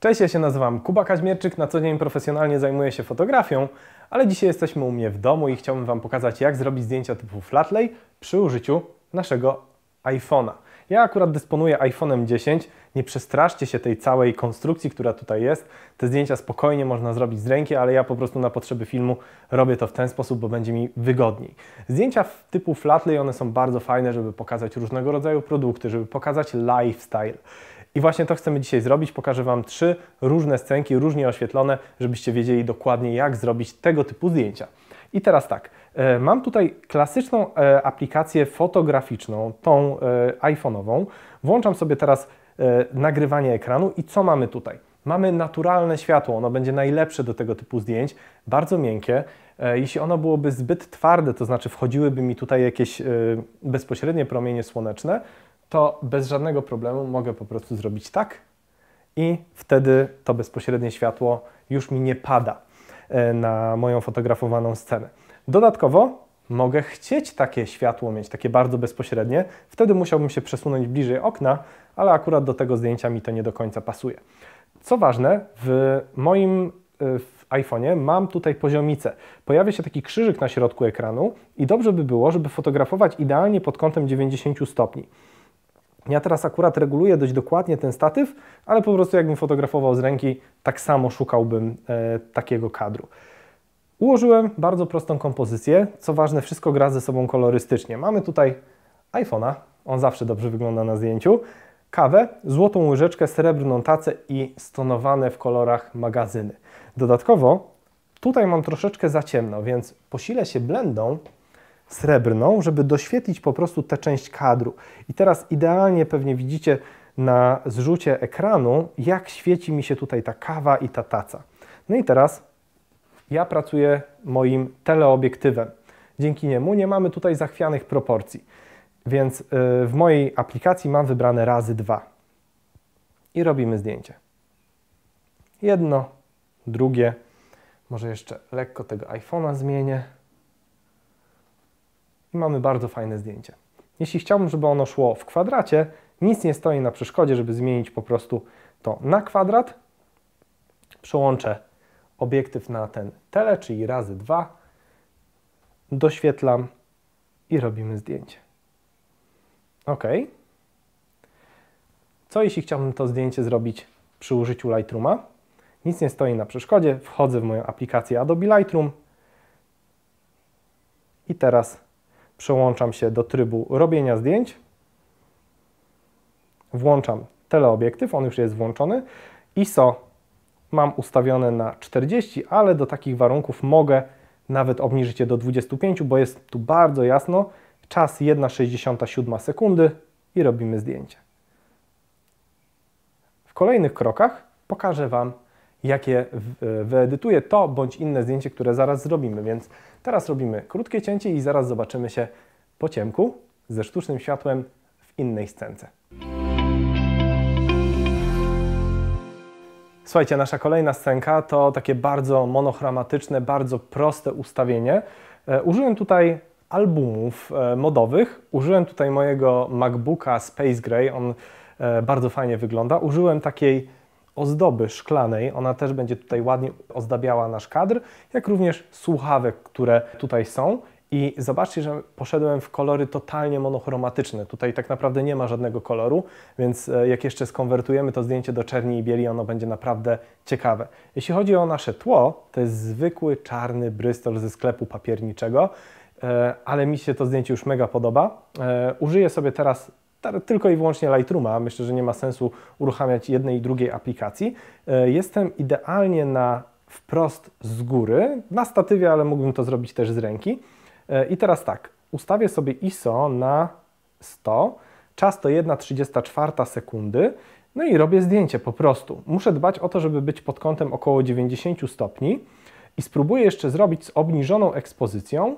Cześć, ja się nazywam Kuba Kaźmierczyk, na co dzień profesjonalnie zajmuję się fotografią, ale dzisiaj jesteśmy u mnie w domu i chciałbym Wam pokazać, jak zrobić zdjęcia typu flatlay przy użyciu naszego iPhone'a. Ja akurat dysponuję iPhone'em 10, nie przestraszcie się tej całej konstrukcji, która tutaj jest. Te zdjęcia spokojnie można zrobić z ręki, ale ja po prostu na potrzeby filmu robię to w ten sposób, bo będzie mi wygodniej. Zdjęcia typu flatlay, one są bardzo fajne, żeby pokazać różnego rodzaju produkty, żeby pokazać lifestyle. I właśnie to chcemy dzisiaj zrobić. Pokażę Wam trzy różne scenki, różnie oświetlone, żebyście wiedzieli dokładnie jak zrobić tego typu zdjęcia. I teraz tak, e, mam tutaj klasyczną e, aplikację fotograficzną, tą e, iPhone'ową. Włączam sobie teraz nagrywanie ekranu i co mamy tutaj? Mamy naturalne światło, ono będzie najlepsze do tego typu zdjęć, bardzo miękkie. Jeśli ono byłoby zbyt twarde, to znaczy wchodziłyby mi tutaj jakieś bezpośrednie promienie słoneczne, to bez żadnego problemu mogę po prostu zrobić tak i wtedy to bezpośrednie światło już mi nie pada e, na moją fotografowaną scenę. Dodatkowo mogę chcieć takie światło mieć, takie bardzo bezpośrednie, wtedy musiałbym się przesunąć bliżej okna, ale akurat do tego zdjęcia mi to nie do końca pasuje. Co ważne, w moim e, w iPhone'ie mam tutaj poziomicę. Pojawia się taki krzyżyk na środku ekranu i dobrze by było, żeby fotografować idealnie pod kątem 90 stopni. Ja teraz akurat reguluję dość dokładnie ten statyw, ale po prostu jakbym fotografował z ręki, tak samo szukałbym e, takiego kadru. Ułożyłem bardzo prostą kompozycję, co ważne, wszystko gra ze sobą kolorystycznie. Mamy tutaj iPhone'a, on zawsze dobrze wygląda na zdjęciu, kawę, złotą łyżeczkę, srebrną tacę i stonowane w kolorach magazyny. Dodatkowo tutaj mam troszeczkę za ciemno, więc posilę się blendą srebrną, żeby doświetlić po prostu tę część kadru. I teraz idealnie pewnie widzicie na zrzucie ekranu, jak świeci mi się tutaj ta kawa i ta taca. No i teraz ja pracuję moim teleobiektywem. Dzięki niemu nie mamy tutaj zachwianych proporcji. Więc y, w mojej aplikacji mam wybrane razy dwa. I robimy zdjęcie. Jedno, drugie. Może jeszcze lekko tego iPhone'a zmienię i mamy bardzo fajne zdjęcie. Jeśli chciałbym, żeby ono szło w kwadracie, nic nie stoi na przeszkodzie, żeby zmienić po prostu to na kwadrat. Przełączę obiektyw na ten tele, czyli razy dwa, doświetlam i robimy zdjęcie. OK. Co jeśli chciałbym to zdjęcie zrobić przy użyciu Lightrooma? Nic nie stoi na przeszkodzie, wchodzę w moją aplikację Adobe Lightroom i teraz przełączam się do trybu robienia zdjęć, włączam teleobiektyw, on już jest włączony, ISO mam ustawione na 40, ale do takich warunków mogę nawet obniżyć je do 25, bo jest tu bardzo jasno, czas 1,67 sekundy i robimy zdjęcie. W kolejnych krokach pokażę Wam, jakie e, wyedytuje to bądź inne zdjęcie, które zaraz zrobimy. Więc teraz robimy krótkie cięcie i zaraz zobaczymy się po ciemku ze sztucznym światłem w innej scence. Słuchajcie, nasza kolejna scenka to takie bardzo monochromatyczne, bardzo proste ustawienie. E, użyłem tutaj albumów e, modowych. Użyłem tutaj mojego MacBooka Space Gray, on bardzo fajnie wygląda. Użyłem takiej ozdoby szklanej. Ona też będzie tutaj ładnie ozdabiała nasz kadr, jak również słuchawek, które tutaj są. I zobaczcie, że poszedłem w kolory totalnie monochromatyczne. Tutaj tak naprawdę nie ma żadnego koloru, więc e, jak jeszcze skonwertujemy to zdjęcie do czerni i bieli, ono będzie naprawdę ciekawe. Jeśli chodzi o nasze tło, to jest zwykły czarny brystol ze sklepu papierniczego e, ale mi się to zdjęcie już mega podoba. E, użyję sobie teraz tylko i wyłącznie Lightrooma. Myślę, że nie ma sensu uruchamiać jednej i drugiej aplikacji. E, jestem idealnie na wprost z góry, na statywie, ale mógłbym to zrobić też z ręki. E, I teraz tak, ustawię sobie ISO na 100, czas to 1,34 sekundy, no i robię zdjęcie po prostu. Muszę dbać o to, żeby być pod kątem około 90 stopni i spróbuję jeszcze zrobić z obniżoną ekspozycją,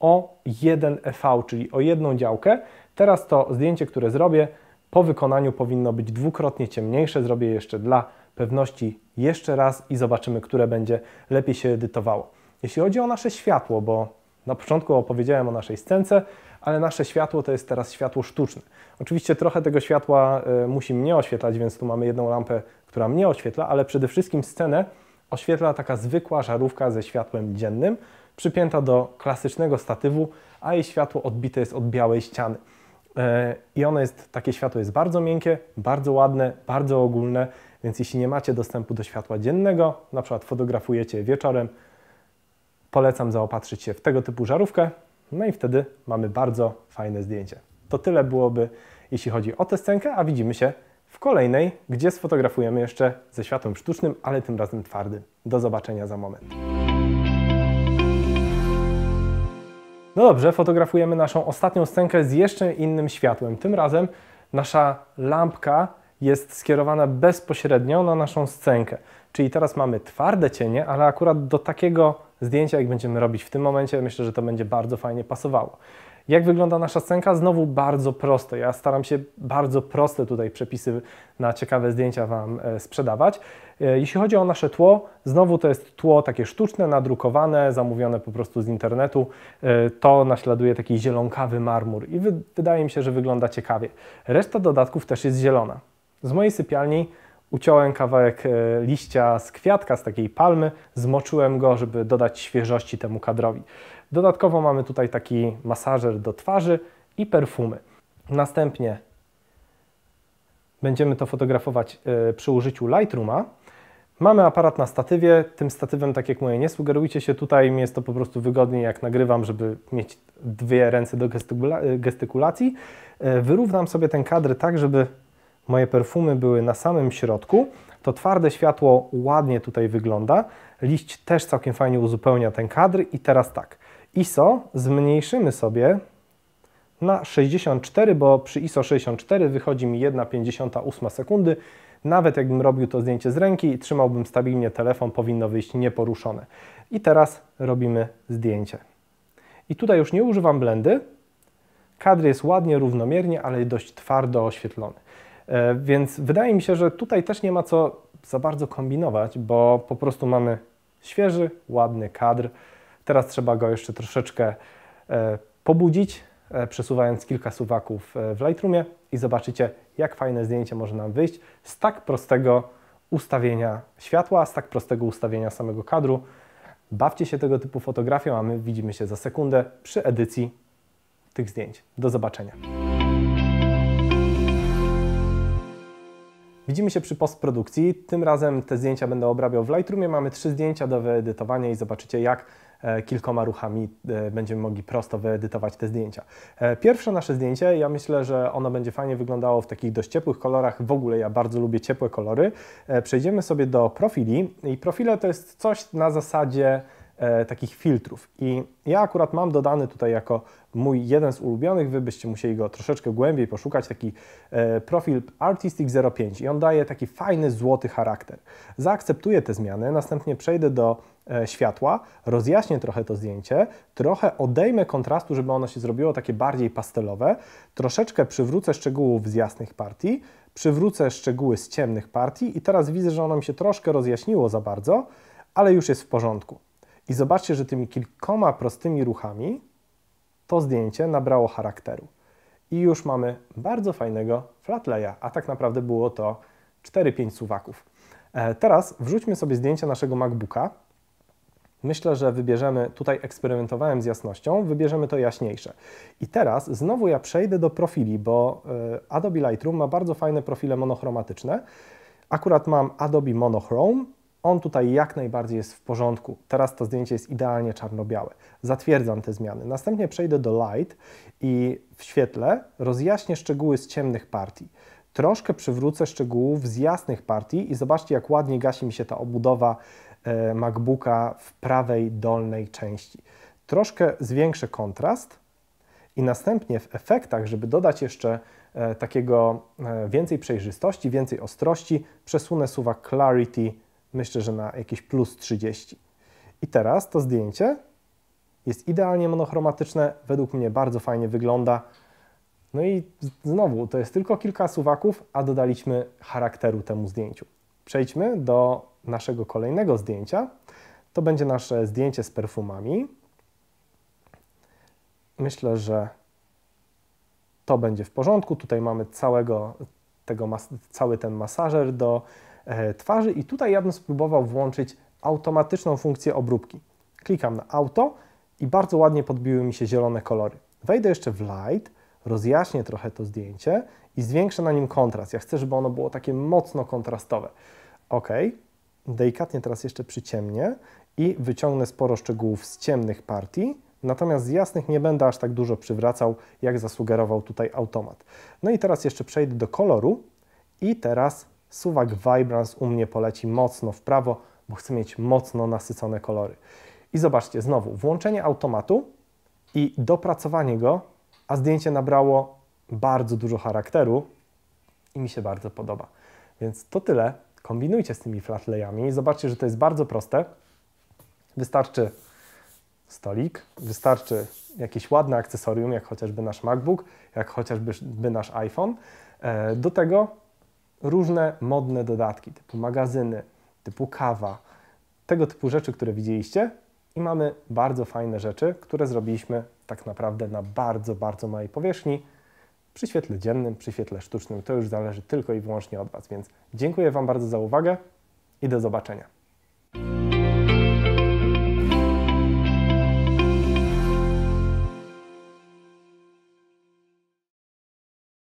o jeden EV, czyli o jedną działkę. Teraz to zdjęcie, które zrobię, po wykonaniu powinno być dwukrotnie ciemniejsze. Zrobię jeszcze dla pewności jeszcze raz i zobaczymy, które będzie lepiej się edytowało. Jeśli chodzi o nasze światło, bo na początku opowiedziałem o naszej scence, ale nasze światło to jest teraz światło sztuczne. Oczywiście trochę tego światła y, musi mnie oświetlać, więc tu mamy jedną lampę, która mnie oświetla, ale przede wszystkim scenę oświetla taka zwykła żarówka ze światłem dziennym, przypięta do klasycznego statywu, a jej światło odbite jest od białej ściany. E, I ono jest, takie światło jest bardzo miękkie, bardzo ładne, bardzo ogólne, więc jeśli nie macie dostępu do światła dziennego, na przykład fotografujecie wieczorem, polecam zaopatrzyć się w tego typu żarówkę, no i wtedy mamy bardzo fajne zdjęcie. To tyle byłoby, jeśli chodzi o tę scenkę, a widzimy się w kolejnej, gdzie sfotografujemy jeszcze ze światłem sztucznym, ale tym razem twardym. Do zobaczenia za moment. No dobrze, fotografujemy naszą ostatnią scenkę z jeszcze innym światłem. Tym razem nasza lampka jest skierowana bezpośrednio na naszą scenkę. Czyli teraz mamy twarde cienie, ale akurat do takiego zdjęcia, jak będziemy robić w tym momencie, myślę, że to będzie bardzo fajnie pasowało. Jak wygląda nasza scenka? Znowu bardzo proste. Ja staram się bardzo proste tutaj przepisy na ciekawe zdjęcia Wam e, sprzedawać. E, jeśli chodzi o nasze tło, znowu to jest tło takie sztuczne, nadrukowane, zamówione po prostu z internetu. E, to naśladuje taki zielonkawy marmur i wydaje mi się, że wygląda ciekawie. Reszta dodatków też jest zielona. Z mojej sypialni uciąłem kawałek liścia z kwiatka, z takiej palmy, zmoczyłem go, żeby dodać świeżości temu kadrowi. Dodatkowo mamy tutaj taki masażer do twarzy i perfumy. Następnie będziemy to fotografować e, przy użyciu Lightrooma. Mamy aparat na statywie, tym statywem, tak jak moje, nie sugerujcie się, tutaj mi jest to po prostu wygodniej, jak nagrywam, żeby mieć dwie ręce do e, gestykulacji. E, wyrównam sobie ten kadr tak, żeby moje perfumy były na samym środku. To twarde światło ładnie tutaj wygląda, liść też całkiem fajnie uzupełnia ten kadr i teraz tak, ISO zmniejszymy sobie na 64, bo przy ISO 64 wychodzi mi 1,58 sekundy. Nawet jakbym robił to zdjęcie z ręki i trzymałbym stabilnie telefon, powinno wyjść nieporuszone. I teraz robimy zdjęcie. I tutaj już nie używam blendy. Kadr jest ładnie, równomiernie, ale dość twardo oświetlony. E, więc wydaje mi się, że tutaj też nie ma co za bardzo kombinować, bo po prostu mamy świeży, ładny kadr. Teraz trzeba go jeszcze troszeczkę e, pobudzić, e, przesuwając kilka suwaków e, w Lightroomie i zobaczycie, jak fajne zdjęcie może nam wyjść z tak prostego ustawienia światła, z tak prostego ustawienia samego kadru. Bawcie się tego typu fotografią, a my widzimy się za sekundę przy edycji tych zdjęć. Do zobaczenia. Widzimy się przy postprodukcji. Tym razem te zdjęcia będę obrabiał w Lightroomie. Mamy trzy zdjęcia do wyedytowania i zobaczycie, jak e, kilkoma ruchami e, będziemy mogli prosto wyedytować te zdjęcia. E, pierwsze nasze zdjęcie, ja myślę, że ono będzie fajnie wyglądało w takich dość ciepłych kolorach. W ogóle ja bardzo lubię ciepłe kolory. Przejdziemy sobie do profili i profile to jest coś na zasadzie E, takich filtrów. I ja akurat mam dodany tutaj jako mój jeden z ulubionych, wy byście musieli go troszeczkę głębiej poszukać, taki e, profil Artistic 05 i on daje taki fajny, złoty charakter. Zaakceptuję te zmiany, następnie przejdę do e, światła, rozjaśnię trochę to zdjęcie, trochę odejmę kontrastu, żeby ono się zrobiło takie bardziej pastelowe, troszeczkę przywrócę szczegółów z jasnych partii, przywrócę szczegóły z ciemnych partii i teraz widzę, że ono mi się troszkę rozjaśniło za bardzo, ale już jest w porządku. I zobaczcie, że tymi kilkoma prostymi ruchami to zdjęcie nabrało charakteru. I już mamy bardzo fajnego flatleya, a tak naprawdę było to 4-5 suwaków. E, teraz wrzućmy sobie zdjęcie naszego MacBooka. Myślę, że wybierzemy, tutaj eksperymentowałem z jasnością, wybierzemy to jaśniejsze. I teraz znowu ja przejdę do profili, bo e, Adobe Lightroom ma bardzo fajne profile monochromatyczne. Akurat mam Adobe Monochrome, on tutaj jak najbardziej jest w porządku. Teraz to zdjęcie jest idealnie czarno-białe. Zatwierdzam te zmiany. Następnie przejdę do Light i w świetle rozjaśnię szczegóły z ciemnych partii. Troszkę przywrócę szczegółów z jasnych partii i zobaczcie, jak ładnie gasi mi się ta obudowa e, MacBooka w prawej dolnej części. Troszkę zwiększę kontrast i następnie w efektach, żeby dodać jeszcze e, takiego e, więcej przejrzystości, więcej ostrości, przesunę suwak Clarity myślę, że na jakieś plus 30. I teraz to zdjęcie jest idealnie monochromatyczne, według mnie bardzo fajnie wygląda. No i znowu, to jest tylko kilka suwaków, a dodaliśmy charakteru temu zdjęciu. Przejdźmy do naszego kolejnego zdjęcia. To będzie nasze zdjęcie z perfumami. Myślę, że to będzie w porządku. Tutaj mamy całego, tego, cały ten masażer do E, twarzy i tutaj ja bym spróbował włączyć automatyczną funkcję obróbki. Klikam na auto i bardzo ładnie podbiły mi się zielone kolory. Wejdę jeszcze w light, rozjaśnię trochę to zdjęcie i zwiększę na nim kontrast. Ja chcę, żeby ono było takie mocno kontrastowe. Ok, delikatnie teraz jeszcze przyciemnię i wyciągnę sporo szczegółów z ciemnych partii, natomiast z jasnych nie będę aż tak dużo przywracał, jak zasugerował tutaj automat. No i teraz jeszcze przejdę do koloru i teraz suwak Vibrance u mnie poleci mocno w prawo, bo chcę mieć mocno nasycone kolory. I zobaczcie, znowu włączenie automatu i dopracowanie go, a zdjęcie nabrało bardzo dużo charakteru i mi się bardzo podoba. Więc to tyle. Kombinujcie z tymi flatlejami. Zobaczcie, że to jest bardzo proste. Wystarczy stolik, wystarczy jakieś ładne akcesorium, jak chociażby nasz MacBook, jak chociażby nasz iPhone. E, do tego różne modne dodatki typu magazyny, typu kawa, tego typu rzeczy, które widzieliście i mamy bardzo fajne rzeczy, które zrobiliśmy tak naprawdę na bardzo, bardzo małej powierzchni przy świetle dziennym, przy świetle sztucznym. To już zależy tylko i wyłącznie od Was, więc dziękuję Wam bardzo za uwagę i do zobaczenia.